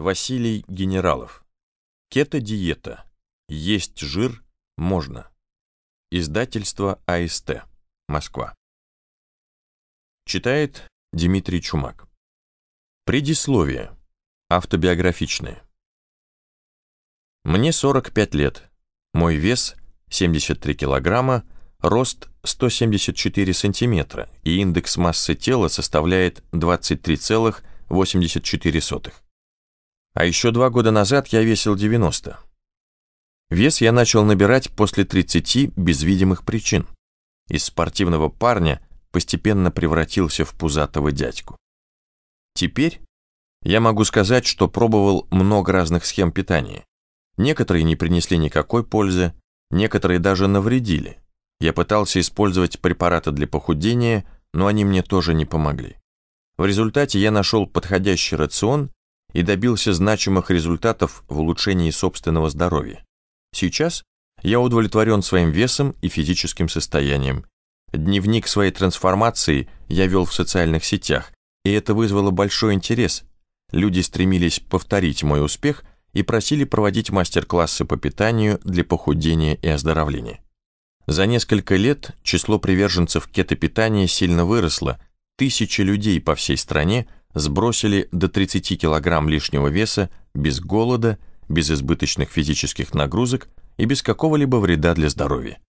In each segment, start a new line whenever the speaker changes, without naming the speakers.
Василий Генералов. Кето-диета. Есть жир можно. Издательство АСТ. Москва. Читает Дмитрий Чумак. Предисловие. Автобиографичное. Мне 45 лет. Мой вес 73 килограмма, рост 174 сантиметра и индекс массы тела составляет 23,84. А еще два года назад я весил 90. Вес я начал набирать после 30 без видимых причин. Из спортивного парня постепенно превратился в пузатого дядьку. Теперь я могу сказать, что пробовал много разных схем питания. Некоторые не принесли никакой пользы, некоторые даже навредили. Я пытался использовать препараты для похудения, но они мне тоже не помогли. В результате я нашел подходящий рацион и добился значимых результатов в улучшении собственного здоровья. Сейчас я удовлетворен своим весом и физическим состоянием. Дневник своей трансформации я вел в социальных сетях, и это вызвало большой интерес. Люди стремились повторить мой успех и просили проводить мастер-классы по питанию для похудения и оздоровления. За несколько лет число приверженцев кетопитания сильно выросло, тысячи людей по всей стране – сбросили до 30 кг лишнего веса без голода, без избыточных физических нагрузок и без какого-либо вреда для здоровья.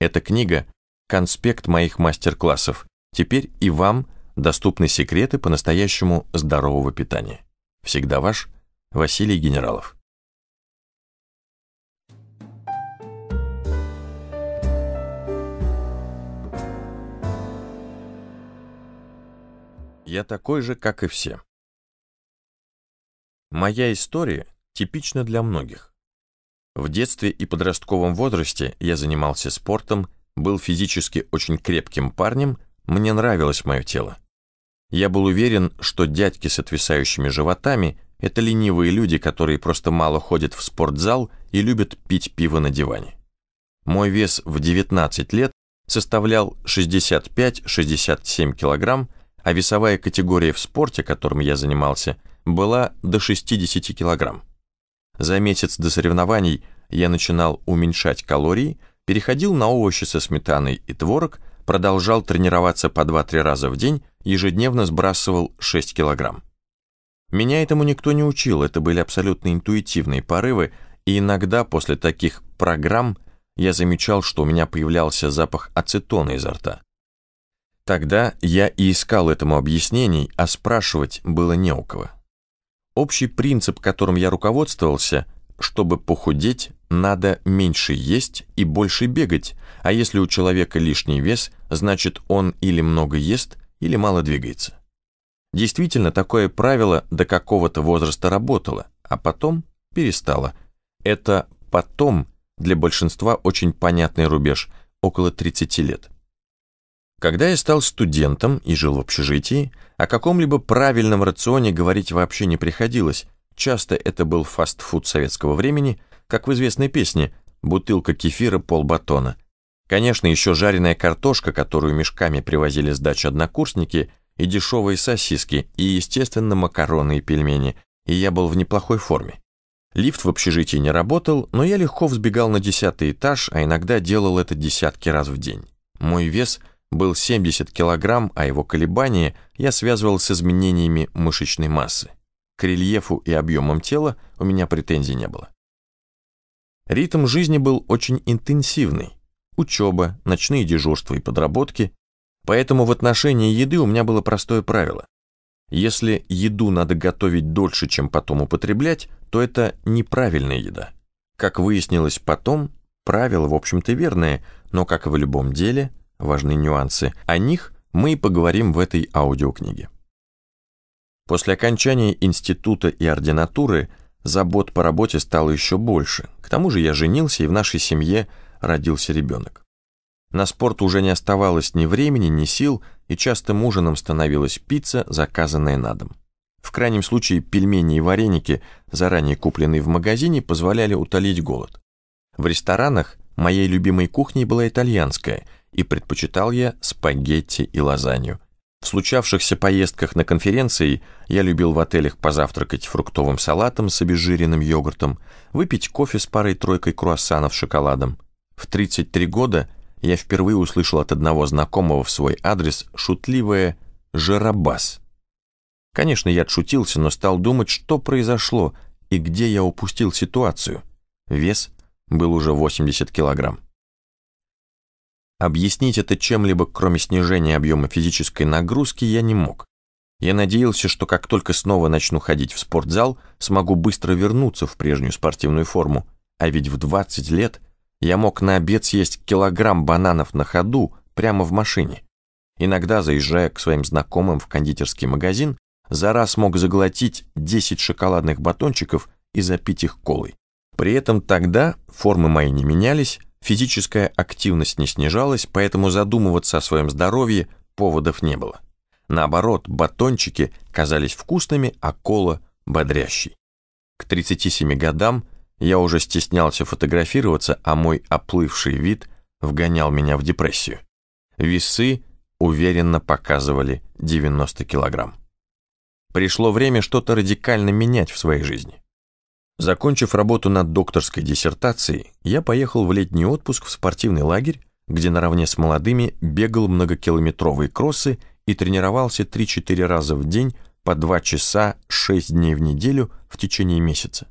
Эта книга – конспект моих мастер-классов. Теперь и вам доступны секреты по-настоящему здорового питания. Всегда ваш Василий Генералов. Я такой же, как и все. Моя история типична для многих. В детстве и подростковом возрасте я занимался спортом, был физически очень крепким парнем, мне нравилось мое тело. Я был уверен, что дядьки с отвисающими животами – это ленивые люди, которые просто мало ходят в спортзал и любят пить пиво на диване. Мой вес в 19 лет составлял 65-67 килограмм, а весовая категория в спорте, которым я занимался, была до 60 килограмм. За месяц до соревнований я начинал уменьшать калории, переходил на овощи со сметаной и творог, продолжал тренироваться по 2-3 раза в день, ежедневно сбрасывал 6 килограмм. Меня этому никто не учил, это были абсолютно интуитивные порывы, и иногда после таких программ я замечал, что у меня появлялся запах ацетона изо рта. Тогда я и искал этому объяснений, а спрашивать было не у кого. Общий принцип, которым я руководствовался, чтобы похудеть, надо меньше есть и больше бегать, а если у человека лишний вес, значит он или много ест, или мало двигается. Действительно, такое правило до какого-то возраста работало, а потом перестало. Это «потом» для большинства очень понятный рубеж, около 30 лет. Когда я стал студентом и жил в общежитии, о каком-либо правильном рационе говорить вообще не приходилось. Часто это был фастфуд советского времени, как в известной песне «Бутылка кефира полбатона». Конечно, еще жареная картошка, которую мешками привозили с дачи однокурсники, и дешевые сосиски, и, естественно, макароны и пельмени, и я был в неплохой форме. Лифт в общежитии не работал, но я легко взбегал на десятый этаж, а иногда делал это десятки раз в день. Мой вес – был 70 килограмм, а его колебания я связывал с изменениями мышечной массы. К рельефу и объемам тела у меня претензий не было. Ритм жизни был очень интенсивный. Учеба, ночные дежурства и подработки. Поэтому в отношении еды у меня было простое правило. Если еду надо готовить дольше, чем потом употреблять, то это неправильная еда. Как выяснилось потом, правило, в общем-то, верное, но, как и в любом деле, важные нюансы. О них мы и поговорим в этой аудиокниге. После окончания института и ординатуры забот по работе стало еще больше. К тому же я женился, и в нашей семье родился ребенок. На спорт уже не оставалось ни времени, ни сил, и частым ужином становилась пицца, заказанная на дом. В крайнем случае пельмени и вареники, заранее купленные в магазине, позволяли утолить голод. В ресторанах моей любимой кухней была итальянская – и предпочитал я спагетти и лазанью. В случавшихся поездках на конференции я любил в отелях позавтракать фруктовым салатом с обезжиренным йогуртом, выпить кофе с парой-тройкой круассанов с шоколадом. В 33 года я впервые услышал от одного знакомого в свой адрес шутливое «жарабас». Конечно, я отшутился, но стал думать, что произошло и где я упустил ситуацию. Вес был уже 80 килограмм. Объяснить это чем-либо, кроме снижения объема физической нагрузки, я не мог. Я надеялся, что как только снова начну ходить в спортзал, смогу быстро вернуться в прежнюю спортивную форму, а ведь в 20 лет я мог на обед съесть килограмм бананов на ходу прямо в машине. Иногда, заезжая к своим знакомым в кондитерский магазин, за раз мог заглотить 10 шоколадных батончиков и запить их колой. При этом тогда формы мои не менялись, Физическая активность не снижалась, поэтому задумываться о своем здоровье поводов не было. Наоборот, батончики казались вкусными, а кола – бодрящей. К 37 годам я уже стеснялся фотографироваться, а мой оплывший вид вгонял меня в депрессию. Весы уверенно показывали 90 килограмм. Пришло время что-то радикально менять в своей жизни. Закончив работу над докторской диссертацией, я поехал в летний отпуск в спортивный лагерь, где наравне с молодыми бегал многокилометровые кроссы и тренировался 3-4 раза в день по 2 часа 6 дней в неделю в течение месяца.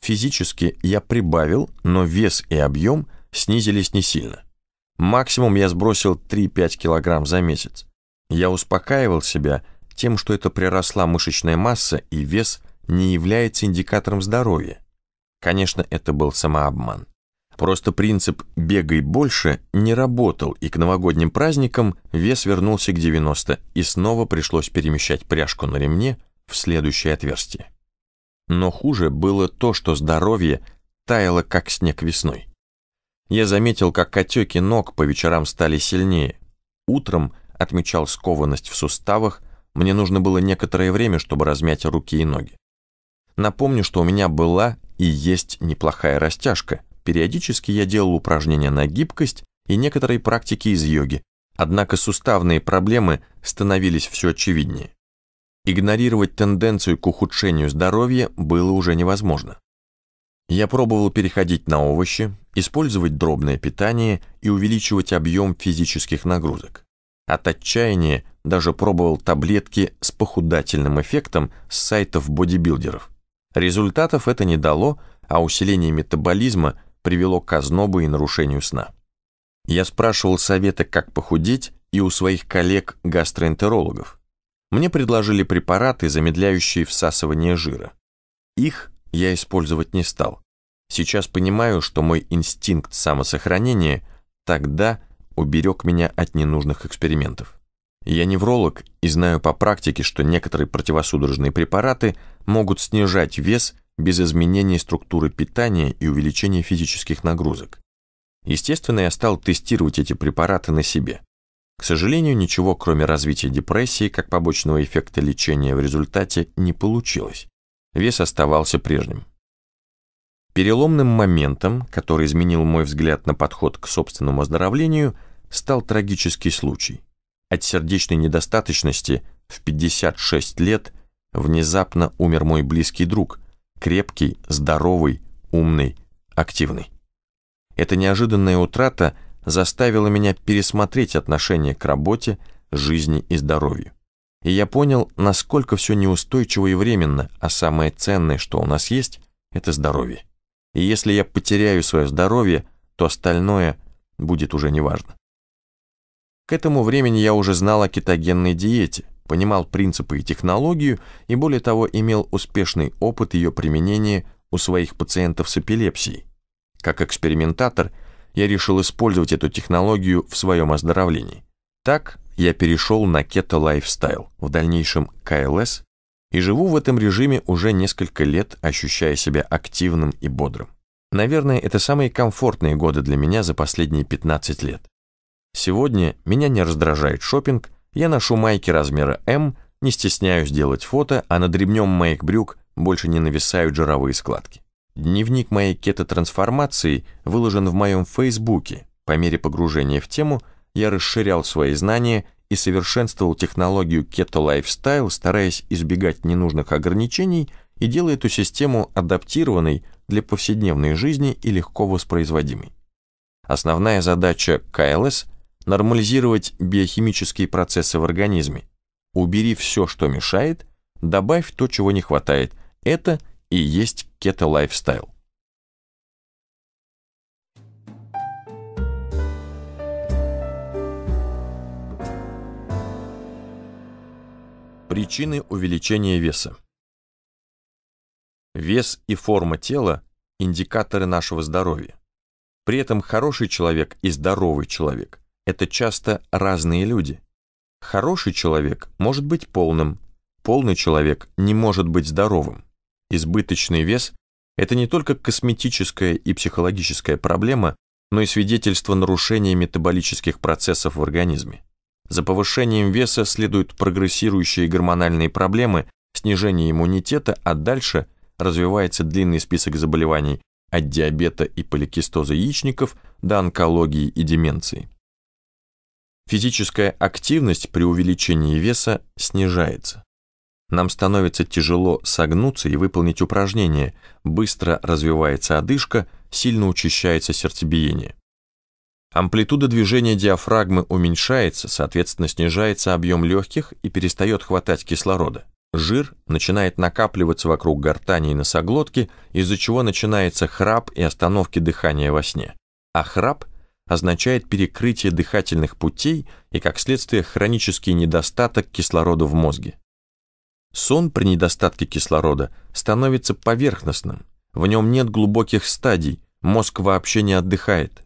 Физически я прибавил, но вес и объем снизились не сильно. Максимум я сбросил 3-5 килограмм за месяц. Я успокаивал себя тем, что это приросла мышечная масса и вес – не является индикатором здоровья. Конечно, это был самообман. Просто принцип «бегай больше» не работал, и к новогодним праздникам вес вернулся к 90, и снова пришлось перемещать пряжку на ремне в следующее отверстие. Но хуже было то, что здоровье таяло, как снег весной. Я заметил, как отеки ног по вечерам стали сильнее. Утром отмечал скованность в суставах, мне нужно было некоторое время, чтобы размять руки и ноги. Напомню, что у меня была и есть неплохая растяжка. Периодически я делал упражнения на гибкость и некоторые практики из йоги, однако суставные проблемы становились все очевиднее. Игнорировать тенденцию к ухудшению здоровья было уже невозможно. Я пробовал переходить на овощи, использовать дробное питание и увеличивать объем физических нагрузок. От отчаяния даже пробовал таблетки с похудательным эффектом с сайтов бодибилдеров – Результатов это не дало, а усиление метаболизма привело к ознобу и нарушению сна. Я спрашивал совета, как похудеть, и у своих коллег-гастроэнтерологов. Мне предложили препараты, замедляющие всасывание жира. Их я использовать не стал. Сейчас понимаю, что мой инстинкт самосохранения тогда уберег меня от ненужных экспериментов. Я невролог и знаю по практике, что некоторые противосудорожные препараты могут снижать вес без изменения структуры питания и увеличения физических нагрузок. Естественно, я стал тестировать эти препараты на себе. К сожалению, ничего, кроме развития депрессии, как побочного эффекта лечения в результате, не получилось. Вес оставался прежним. Переломным моментом, который изменил мой взгляд на подход к собственному оздоровлению, стал трагический случай от сердечной недостаточности в 56 лет внезапно умер мой близкий друг, крепкий, здоровый, умный, активный. Эта неожиданная утрата заставила меня пересмотреть отношение к работе, жизни и здоровью. И я понял, насколько все неустойчиво и временно, а самое ценное, что у нас есть, это здоровье. И если я потеряю свое здоровье, то остальное будет уже неважно. К этому времени я уже знал о кетогенной диете, понимал принципы и технологию и, более того, имел успешный опыт ее применения у своих пациентов с эпилепсией. Как экспериментатор, я решил использовать эту технологию в своем оздоровлении. Так я перешел на кето-лайфстайл, в дальнейшем КЛС, и живу в этом режиме уже несколько лет, ощущая себя активным и бодрым. Наверное, это самые комфортные годы для меня за последние 15 лет. Сегодня меня не раздражает шопинг, я ношу майки размера М, не стесняюсь делать фото, а над ремнем моих брюк больше не нависают жировые складки. Дневник моей кето-трансформации выложен в моем фейсбуке. По мере погружения в тему я расширял свои знания и совершенствовал технологию кето-лайфстайл, стараясь избегать ненужных ограничений и делая эту систему адаптированной для повседневной жизни и легко воспроизводимой. Основная задача КЛС нормализировать биохимические процессы в организме. Убери все, что мешает, добавь то, чего не хватает. Это и есть кето-лайфстайл. Причины увеличения веса. Вес и форма тела – индикаторы нашего здоровья. При этом хороший человек и здоровый человек это часто разные люди. Хороший человек может быть полным, полный человек не может быть здоровым. Избыточный вес – это не только косметическая и психологическая проблема, но и свидетельство нарушения метаболических процессов в организме. За повышением веса следуют прогрессирующие гормональные проблемы, снижение иммунитета, а дальше развивается длинный список заболеваний от диабета и поликистоза яичников до онкологии и деменции. Физическая активность при увеличении веса снижается. Нам становится тяжело согнуться и выполнить упражнение, быстро развивается одышка, сильно учащается сердцебиение. Амплитуда движения диафрагмы уменьшается, соответственно снижается объем легких и перестает хватать кислорода. Жир начинает накапливаться вокруг гортани и носоглотки, из-за чего начинается храп и остановки дыхания во сне. А храп – означает перекрытие дыхательных путей и, как следствие, хронический недостаток кислорода в мозге. Сон при недостатке кислорода становится поверхностным, в нем нет глубоких стадий, мозг вообще не отдыхает.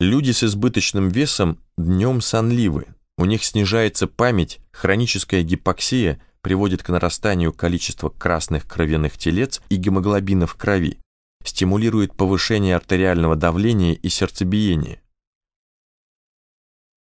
Люди с избыточным весом днем сонливы, у них снижается память, хроническая гипоксия приводит к нарастанию количества красных кровяных телец и гемоглобина в крови, стимулирует повышение артериального давления и сердцебиения.